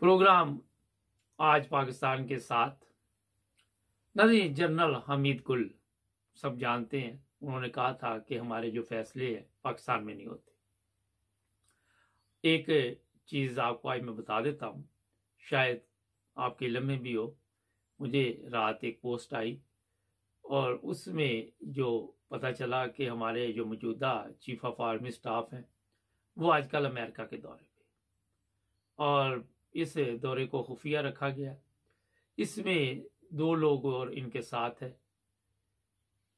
programme आज पाकिस्तान के साथ नजी जनरल हमीद गुल सब जानते हैं उन्होंने कहा था कि हमारे जो फैसले हैं पाकिस्तान में नहीं होते एक चीज़ आपको आज मैं बता देता हूँ शायद आपके इलम में भी हो मुझे रात एक पोस्ट आई और उसमें जो पता चला कि हमारे जो मौजूदा चीफ ऑफ आर्मी स्टाफ हैं वो आजकल अमेरिका के दौरे पे और इस दौरे को खुफिया रखा गया इसमें दो लोग और इनके साथ है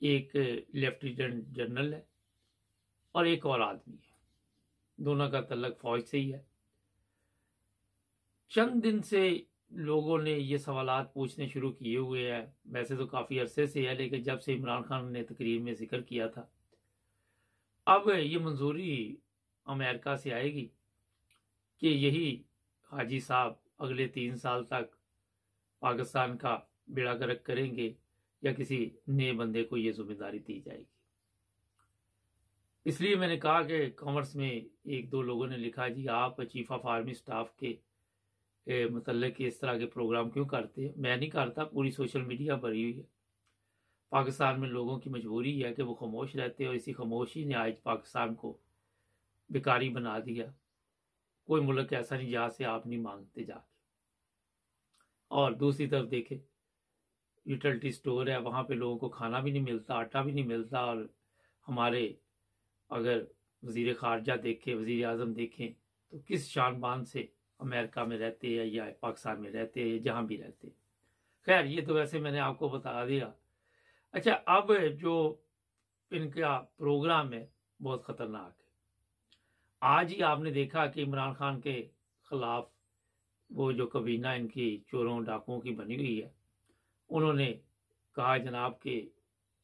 एक लेफ्टिनेंट जनरल है और एक और आदमी है दोनों का तलक फौज से ही है चंद दिन से लोगों ने ये सवाल पूछने शुरू किए हुए हैं वैसे तो काफ़ी अरसे से है लेकिन जब से इमरान खान ने तकरीर में जिक्र किया था अब ये मंजूरी अमेरिका से आएगी कि यही हाजी साहब अगले तीन साल तक पाकिस्तान का बेड़ा गर्क करेंगे या किसी नए बंदे को ये जिम्मेदारी दी जाएगी इसलिए मैंने कहा कि कॉमर्स में एक दो लोगों ने लिखा जी आप चीफ ऑफ आर्मी स्टाफ के मतलब कि इस तरह के प्रोग्राम क्यों करते हैं मैं नहीं करता पूरी सोशल मीडिया भरी हुई है पाकिस्तान में लोगों की मजबूरी है कि वो खामोश रहते हैं और इसी खामोशी ने आज पाकिस्तान को बेकारी बना दिया कोई मुल्क ऐसा नहीं जहां से आप नहीं मांगते जाके और दूसरी तरफ देखे यूटिलिटी स्टोर है वहाँ पे लोगों को खाना भी नहीं मिलता आटा भी नहीं मिलता और हमारे अगर वजीर खारजा देखें वजीर अजम देखें तो किस शान बान से अमेरिका में रहते हैं या पाकिस्तान में रहते हैं या जहाँ भी रहते हैं खैर ये तो वैसे मैंने आपको बता दिया अच्छा अब जो इनका प्रोग्राम है बहुत ख़तरनाक आज ही आपने देखा कि इमरान खान के खिलाफ वो जो कबीना इनकी चोरों डाकुओं की बनी हुई है उन्होंने कहा जनाब के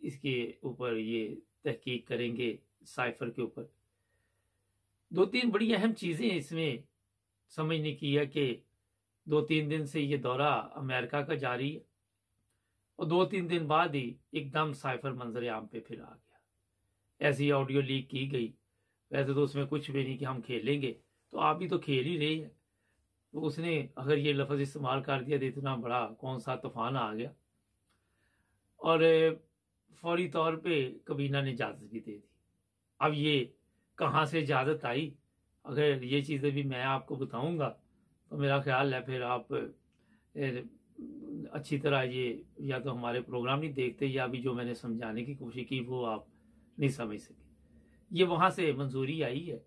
इसके ऊपर ये तहकीक करेंगे साइफर के ऊपर दो तीन बड़ी अहम चीज़ें इसमें समझने की है कि दो तीन दिन से ये दौरा अमेरिका का जारी है और दो तीन दिन बाद ही एकदम साइफर मंजर आम पे फिर आ गया ऐसी ऑडियो लीक की गई वैसे तो उसमें कुछ भी नहीं कि हम खेलेंगे तो आप भी तो खेल ही रही है तो उसने अगर ये लफज इस्तेमाल कर दिया तो इतना बड़ा कौन सा तूफान आ गया और फौरी तौर पे कबीना ने इजाज़त भी दे दी अब ये कहाँ से इजाज़त आई अगर ये चीज़ें भी मैं आपको बताऊंगा तो मेरा ख्याल है फिर आप अच्छी तरह ये या तो हमारे प्रोग्राम नहीं देखते या अभी जो मैंने समझाने की कोशिश की वो आप नहीं समझ सके ये वहाँ से मंजूरी आई है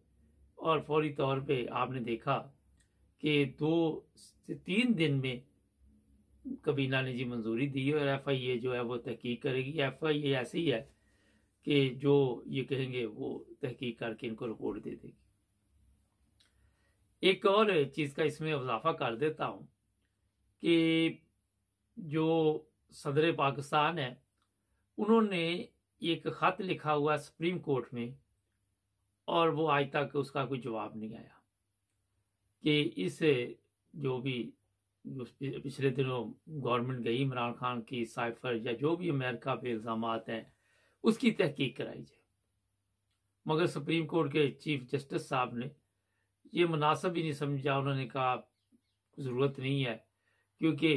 और फौरी तौर पे आपने देखा कि दो से तीन दिन में कबीना ने जी मंजूरी दी और एफ आई ए जो है वो तहकीक करेगी एफ आई ए ऐसी है कि जो ये कहेंगे वो तहकीक करके इनको रिपोर्ट दे देगी एक और चीज़ का इसमें इजाफा कर देता हूँ कि जो सदर पाकिस्तान है उन्होंने एक ख़त लिखा हुआ सुप्रीम कोर्ट में और वो आज तक उसका कोई जवाब नहीं आया कि इस जो भी पिछले दिनों गवर्नमेंट गई इमरान खान की साइफर या जो भी अमेरिका पे इल्ज़ाम हैं उसकी तहकीक कराई जाए मगर सुप्रीम कोर्ट के चीफ जस्टिस साहब ने ये मुनासब ही नहीं समझा उन्होंने कहा ज़रूरत नहीं है क्योंकि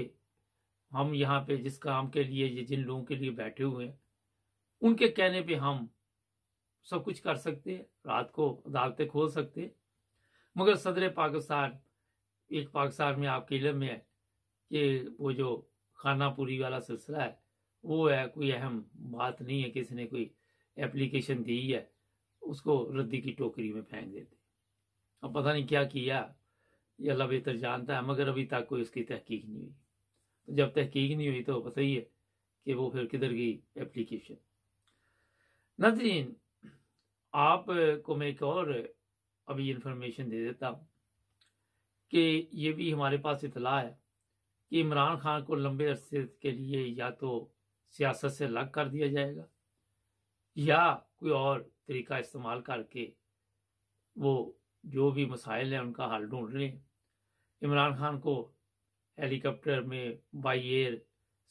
हम यहाँ पे जिस काम के लिए ये जिन लोगों के लिए बैठे हुए हैं उनके कहने पे हम सब कुछ कर सकते हैं रात को अदालतें खोल सकते हैं मगर सदर पाकिस्तान एक पाकिस्तान में आपके इलम है कि वो जो खानापुरी वाला सिलसिला है वो है कोई अहम बात नहीं है किसी ने कोई एप्लीकेशन दी है उसको रद्दी की टोकरी में फेंक देते अब पता नहीं क्या किया ये अल्लाह बेहतर जानता है मगर अभी तक कोई उसकी तहकीक नहीं हुई तो जब तहकीक नहीं हुई तो पता ही है कि वो फिर किधर गई एप्लीकेशन नदीन आपको मैं एक और अभी इन्फॉर्मेशन दे देता हूँ कि ये भी हमारे पास इतला है कि इमरान खान को लंबे अरसे के लिए या तो सियासत से अलग कर दिया जाएगा या कोई और तरीका इस्तेमाल करके वो जो भी मसाइल हैं उनका हल ढूंढ रहे हैं इमरान खान को हेलीकॉप्टर में बाई एयर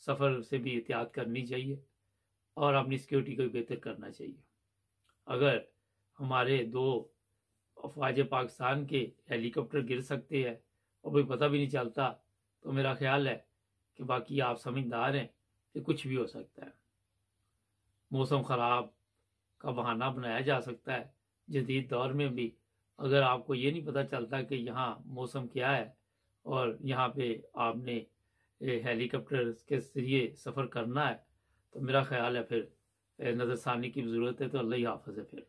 सफ़र से भी एहतियात करनी चाहिए और अपनी सिक्योरिटी को भी बेहतर करना चाहिए अगर हमारे दो अफवाज पाकिस्तान के हेलीकॉप्टर गिर सकते हैं और कोई पता भी नहीं चलता तो मेरा ख्याल है कि बाकी आप समझदार हैं कि कुछ भी हो सकता है मौसम ख़राब का बहाना बनाया जा सकता है जदीद दौर में भी अगर आपको ये नहीं पता चलता कि यहाँ मौसम क्या है और यहाँ पे आपने हेलीकॉप्टर के जरिए सफ़र करना है तो मेरा ख्याल है फिर नज़रसानी की ज़रूरत है तो अल्लाह हाफज हाफ़ है फिर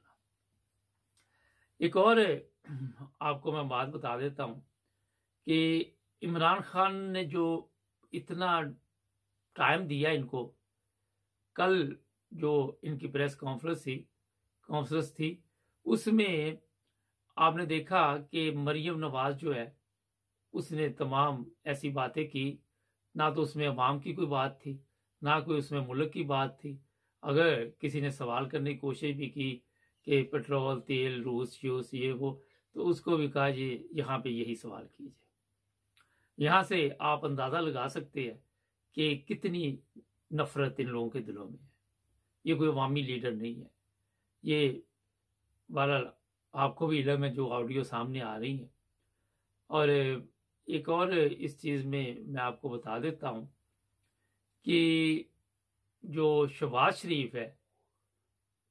एक और आपको मैं बात बता देता हूं कि इमरान खान ने जो इतना टाइम दिया इनको कल जो इनकी प्रेस कॉन्फ्रेंस थी कॉन्फ्रेंस थी उसमें आपने देखा कि मरियम नवाज जो है उसने तमाम ऐसी बातें की ना तो उसमें अवाम की कोई बात थी ना कोई उसमें मुल्क की बात थी अगर किसी ने सवाल करने की कोशिश भी की कि पेट्रोल तेल रूस यूस ये वो तो उसको भी कहा जी यहाँ पे यही सवाल कीजिए यहाँ से आप अंदाजा लगा सकते हैं कि कितनी नफरत इन लोगों के दिलों में है ये कोई अवामी लीडर नहीं है ये बहरहाल आपको भी इलम है जो ऑडियो सामने आ रही है और एक और इस चीज़ में मैं आपको बता देता हूँ कि जो शबाज शरीफ है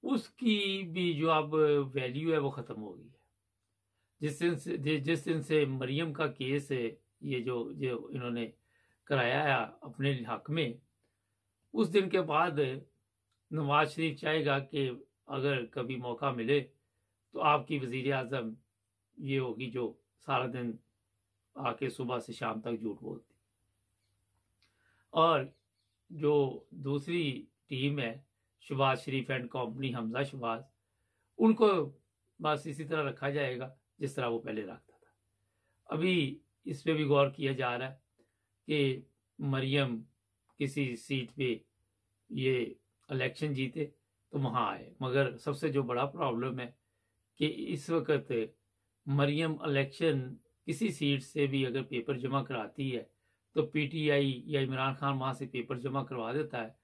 उसकी भी जो अब वैल्यू है वो ख़त्म हो गई है जिस दिन से जिस दिन से मरियम का केस है ये जो जो इन्होंने कराया है अपने हक में उस दिन के बाद नवाज शरीफ चाहेगा कि अगर कभी मौका मिले तो आपकी वजीर अजम ये होगी जो सारा दिन आके सुबह से शाम तक झूठ बोलती और जो दूसरी टीम है शुभाष शरीफ एंड कंपनी हमजा शुभाष उनको बस इसी तरह रखा जाएगा जिस तरह वो पहले रखता था अभी इस पर भी गौर किया जा रहा है कि मरियम किसी सीट पे ये इलेक्शन जीते तो वहाँ आए मगर सबसे जो बड़ा प्रॉब्लम है कि इस वक्त मरियम इलेक्शन किसी सीट से भी अगर पेपर जमा कराती है तो पीटीआई या इमरान खान वहाँ से पेपर जमा करवा देता है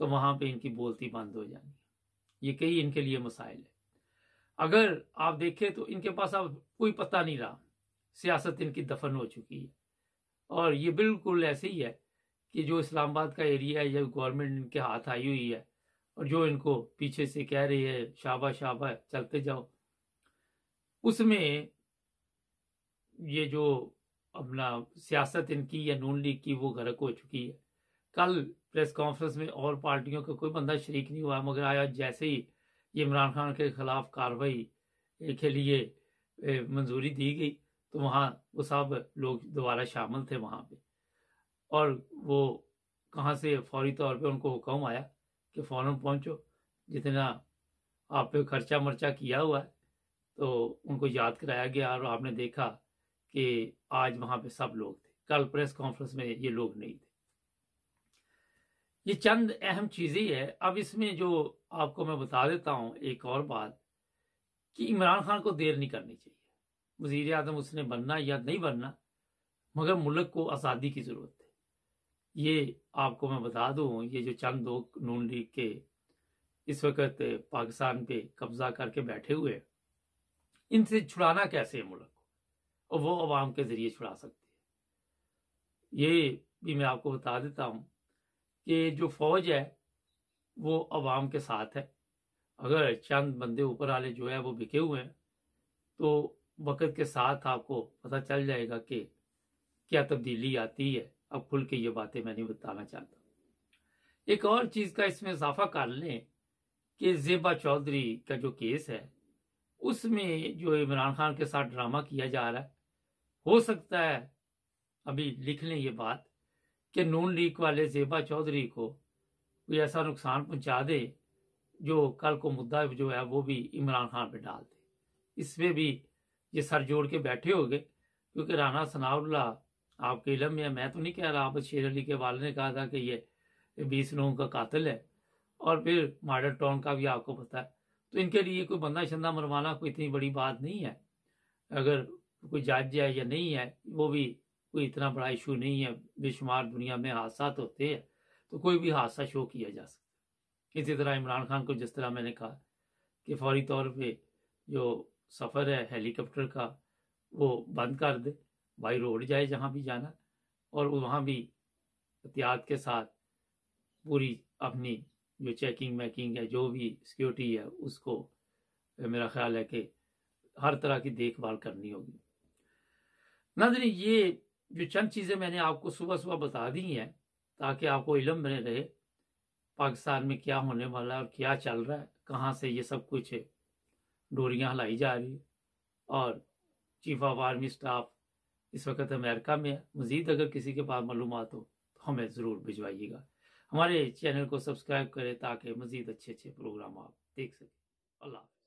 तो वहां पे इनकी बोलती बंद हो जानी ये कई इनके लिए मसाइल है अगर आप देखें तो इनके पास अब कोई पता नहीं रहा सियासत इनकी दफन हो चुकी है और ये बिल्कुल ऐसे ही है कि जो इस्लामाबाद का एरिया है या गवर्नमेंट इनके हाथ आई हुई है और जो इनको पीछे से कह रही है शाबा शाबा चलते जाओ उसमें ये जो अपना सियासत इनकी या नून लीग की वो गर्क हो चुकी है कल प्रेस कॉन्फ्रेंस में और पार्टियों का कोई बंदा शरीक नहीं हुआ मगर आया जैसे ही इमरान खान के खिलाफ कार्रवाई के लिए मंजूरी दी गई तो वहाँ वो सब लोग दोबारा शामिल थे वहाँ पे और वो कहाँ से फौरी तौर पे उनको हुक्म आया कि फ़ौरन पहुँचो जितना आप पे खर्चा मर्चा किया हुआ है तो उनको याद कराया गया और आपने देखा कि आज वहाँ पे सब लोग थे कल प्रेस कॉन्फ्रेंस में ये लोग नहीं थे ये चंद अहम चीज़ें है अब इसमें जो आपको मैं बता देता हूँ एक और बात कि इमरान खान को देर नहीं करनी चाहिए वजीर आजम उसने बनना या नहीं बनना मगर मुल्क को आज़ादी की ज़रूरत है ये आपको मैं बता दू ये जो चंद लोग नून लीग के इस वक्त पाकिस्तान पे कब्जा करके बैठे हुए इनसे छुड़ाना कैसे है मुल्क को और वो अवाम के जरिए छुड़ा सकती है ये भी मैं आपको बता देता हूँ कि जो फौज है वो अवाम के साथ है अगर चंद बंदे ऊपर वाले जो है वो बिके हुए हैं तो वक़्त के साथ आपको पता चल जाएगा कि क्या तब्दीली आती है अब खुल के ये बातें मैं नहीं बताना चाहता एक और चीज़ का इसमें इजाफा कर लें कि जेबा चौधरी का जो केस है उसमें जो इमरान खान के साथ ड्रामा किया जा रहा है हो सकता है अभी लिख लें ये बात कि नून लीग वाले जेबा चौधरी को कोई ऐसा नुकसान पहुंचा दे जो कल को मुद्दा जो है वो भी इमरान खान पे डाल दे इसमें भी ये सर जोड़ के बैठे हो गए क्योंकि राना सनाउल्ला आपके इलम में मैं तो नहीं कह रहा आप शेर अली के वाले ने कहा था कि ये बीस लोगों का कातिल है और फिर मॉडल टाउन का भी आपको पता है तो इनके लिए कोई बंदा शंदा मरवाना कोई इतनी बड़ी बात नहीं है अगर कोई जज है या नहीं है वो भी कोई इतना बड़ा इशू नहीं है बेशुमार दुनिया में हादसा तो होते हैं तो कोई भी हादसा शो किया जा सकता इसी तरह इमरान खान को जिस तरह मैंने कहा कि फौरी तौर पे जो सफ़र है हेलीकॉप्टर का वो बंद कर दे बाई रोड जाए जहाँ भी जाना और वहाँ भी एहतियात के साथ पूरी अपनी जो चेकिंग मैकिंग है जो भी सिक्योरिटी है उसको मेरा ख्याल है कि हर तरह की देखभाल करनी होगी नजर ये जो चंद चीज़ें मैंने आपको सुबह सुबह बता दी हैं ताकि आपको इलम बने रहे पाकिस्तान में क्या होने वाला है और क्या चल रहा है कहाँ से ये सब कुछ है डोरियाँ हिलाई जा रही है और चीफ ऑफ आर्मी स्टाफ इस वक्त अमेरिका में है मज़ीद अगर किसी के पास मालूम हो तो हमें ज़रूर भिजवाइएगा हमारे चैनल को सब्सक्राइब करें ताकि मज़ीद अच्छे अच्छे प्रोग्राम आप देख सकें अल्लाह